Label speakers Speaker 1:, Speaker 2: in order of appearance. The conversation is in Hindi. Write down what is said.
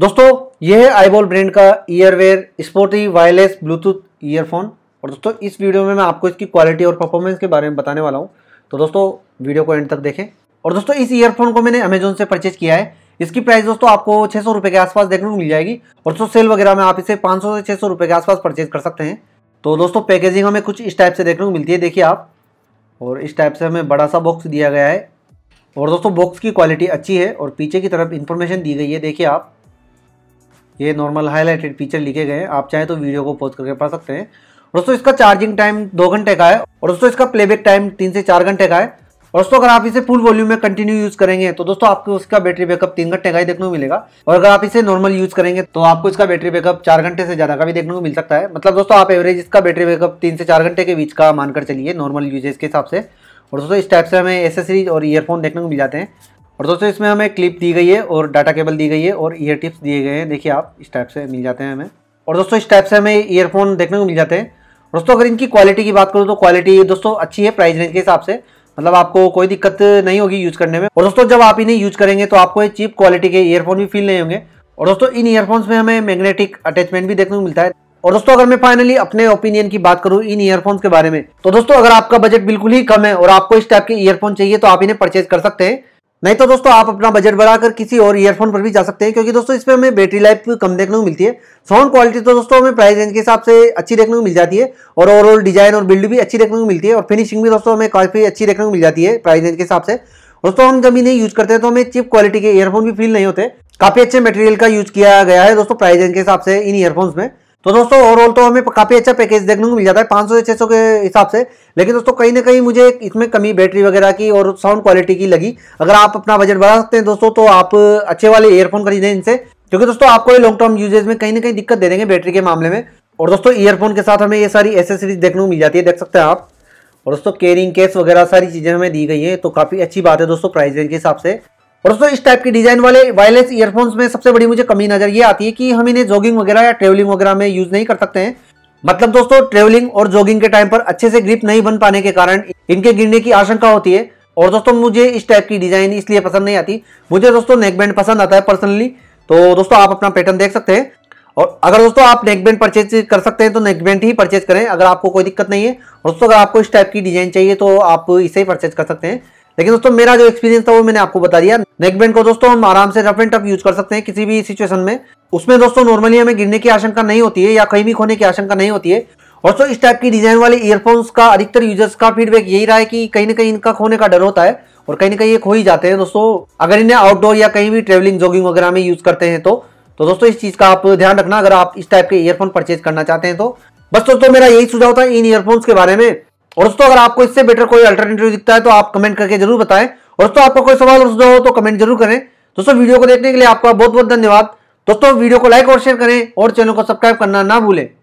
Speaker 1: दोस्तों यह है आईबॉल ब्रांड का earwear sporty wireless Bluetooth earphone और दोस्तों इस वीडियो में मैं आपको इसकी क्वालिटी और परफॉर्मेंस के बारे में बताने वाला हूँ तो दोस्तों वीडियो को एंड तक देखें और दोस्तों इस ईयरफोन को मैंने अमेजोन से परचेज किया है इसकी प्राइस दोस्तों आपको छः सौ के आसपास देखने को मिल जाएगी और दोस्तों सेल वगैरह में आप इसे पाँच से छः सौ के आसपास परचेज कर सकते हैं तो दोस्तों पैकेजिंग हमें कुछ इस टाइप से देखने को मिलती है देखिए आप और इस टाइप से हमें बड़ा सा बॉक्स दिया गया है और दोस्तों बॉक्स की क्वालिटी अच्छी है और पीछे की तरफ इन्फॉर्मेशन दी गई है देखिए आप ये नॉर्मल हाईलाइटेड फीचर लिखे गए हैं आप चाहे तो वीडियो को पॉज करके पढ़ सकते हैं दोस्तों इसका चार्जिंग टाइम दो घंटे का है और दोस्तों इसका प्लेबैक टाइम तीन से चार घंटे का है और दोस्तों अगर आप इसे फुल वॉल्यूम में कंटिन्यू यूज करेंगे तो दोस्तों आपको इसका बैटरी बैकअप तीन घंटे का ही देखने को मिलेगा और अगर आप इसे नॉर्मल यूज करेंगे तो आपको इसका बैटरी बैकअप चार घंटे से ज्यादा का भी देखने को मिल सकता है मतलब दोस्तों आप एवरेज इसका बैटरी बैकअप तीन से चार घंटे के बीच का मानकर चलिए नॉर्मल यूजेज के हिसाब से और दोस्तों इस टाइप से हमें एसेसरीज और ईयरफोन देखने को मिल जाते हैं और दोस्तों इसमें हमें क्लिप दी गई है और डाटा केबल दी गई है और ईयर टिप्स दिए गए हैं देखिए आप इस टाइप से मिल जाते हैं हमें और दोस्तों इस टाइप से हमें ईयरफोन देखने को मिल जाते हैं दोस्तों अगर इनकी क्वालिटी की बात करूँ तो क्वालिटी दोस्तों अच्छी है प्राइस रेंज के हिसाब से मतलब आपको कोई दिक्कत नहीं होगी यूज करने में और दोस्तों जब आप इन्हें यूज करेंगे तो आपको चीप क्वालिटी के ईयरफोन भी फील नहीं होंगे और दोस्तों इन ईयरफोन्स में हमें मैग्नेटिक अटैचमेंट भी देखने को मिलता है और दोस्तों अगर मैं फाइनली अपने ओपिनियन की बात करूं इन ईयरफोन्स के बारे में तो दोस्तों अगर आपका बजट बिल्कुल ही कम है और आपको इस टाइप के ईयरफोन चाहिए तो आप इन्हें परचेज कर सकते हैं नहीं तो दोस्तों आप अपना बजट बढ़ाकर किसी और ईयरफोन पर भी जा सकते हैं क्योंकि दोस्तों इसमें हमें बैटरी लाइफ कम देखने को मिलती है साउंड क्वालिटी तो दोस्तों हमें प्राइस रेंज के हिसाब से अच्छी देखने को मिल जाती है और ओवरऑल डिजाइन और बिल्ड भी अच्छी देखने को मिलती है और फिनिशिंग भी दोस्तों हमें काफ़ी अच्छी देखने को मिल जाती है प्राइस रेंज के हिसाब से दोस्तों हम जब इन्हें यूज करते हैं तो हमें चिप क्वालिटी के ईयरफोन भी फील नहीं होते काफ़ी अच्छे मटेरियल का यूज किया गया है दोस्तों प्राइस रेंज के हिसाब से इन ईयरफोन्स में तो दोस्तों ओवरऑल तो हमें काफ़ी अच्छा पैकेज देखने को मिल जाता है पाँच सौ से सौ के हिसाब से लेकिन दोस्तों कहीं ना कहीं मुझे इसमें कमी बैटरी वगैरह की और साउंड क्वालिटी की लगी अगर आप अपना बजट बढ़ा सकते हैं दोस्तों तो आप अच्छे वाले ईयरफोन खरीदें इनसे क्योंकि दोस्तों आपको ये लॉन्ग टर्म यूजेज में कहीं ना कहीं दिक्कत दे देंगे बैटरी के मामले में और दोस्तों ईयरफोन के साथ हमें ये सारी एसेसरीज देखने को मिल जाती है देख सकते हैं आप और दोस्तों केयरिंग केस वगैरह सारी चीज़ें हमें दी गई है तो काफ़ी अच्छी बात है दोस्तों प्राइस रेंज के हिसाब से और दोस्तों इस टाइप के डिजाइन वाले वायरलेस ईयरफोन्स में सबसे बड़ी मुझे कमी नजर ये आती है कि हम इन्हें जॉगिंग वगैरह या ट्रेवलिंग वगैरह में यूज नहीं कर सकते हैं मतलब दोस्तों ट्रेवलिंग और जॉगिंग के टाइम पर अच्छे से ग्रिप नहीं बन पाने के कारण इनके गिरने की आशंका होती है और दोस्तों मुझे इस टाइप की डिजाइन इसलिए पसंद नहीं आती मुझे दोस्तों नेकबैंड पसंद आता है पर्सनली तो दोस्तों आप अपना पैटर्न देख सकते हैं और अगर दोस्तों आप नेकबैंड परचेज कर सकते हैं तो नेकबैंड ही परचेज करें अगर आपको कोई दिक्कत नहीं है दोस्तों अगर आपको इस टाइप की डिजाइन चाहिए तो आप इसे ही परचेज कर सकते हैं लेकिन दोस्तों मेरा जो एक्सपीरियंस था वो मैंने आपको बता दिया नेक बैंड को दोस्तों हम आराम से रफ एंड टफ यूज कर सकते हैं किसी भी सिचुएशन में उसमें दोस्तों नॉर्मली हमें गिरने की आशंका नहीं होती है या कहीं भी खोने की आशंका नहीं होती है और तो इस टाइप की डिजाइन वाले ईयरफोन्स का अधिकतर यूजर्स का फीडबैक यही रहा है कि कहीं ना कहीं इनका खोने का डर होता है और कहीं ना कहीं ये खो ही जाते हैं दोस्तों अगर इन्हें आउटडोर या कहीं भी ट्रेवलिंग जॉगिंग वगैरह में यूज करते हैं तो तो दोस्तों इस चीज का आप ध्यान रखना अगर आप इस टाइप के ईयरफोन परचेज करना चाहते हैं तो बस दोस्तों मेरा यही सुझाव था इन ईयरफोन्स के बारे में और दोस्तों अगर आपको इससे बेटर कोई अल्टरनेटिव दिखता है तो आप कमेंट करके जरूर बताएं और दोस्तों आपका कोई सवाल दोस्तों हो तो कमेंट जरूर करें दोस्तों वीडियो को देखने के लिए आपका बहुत बहुत धन्यवाद दोस्तों वीडियो को लाइक और शेयर करें और चैनल को सब्सक्राइब करना ना भूलें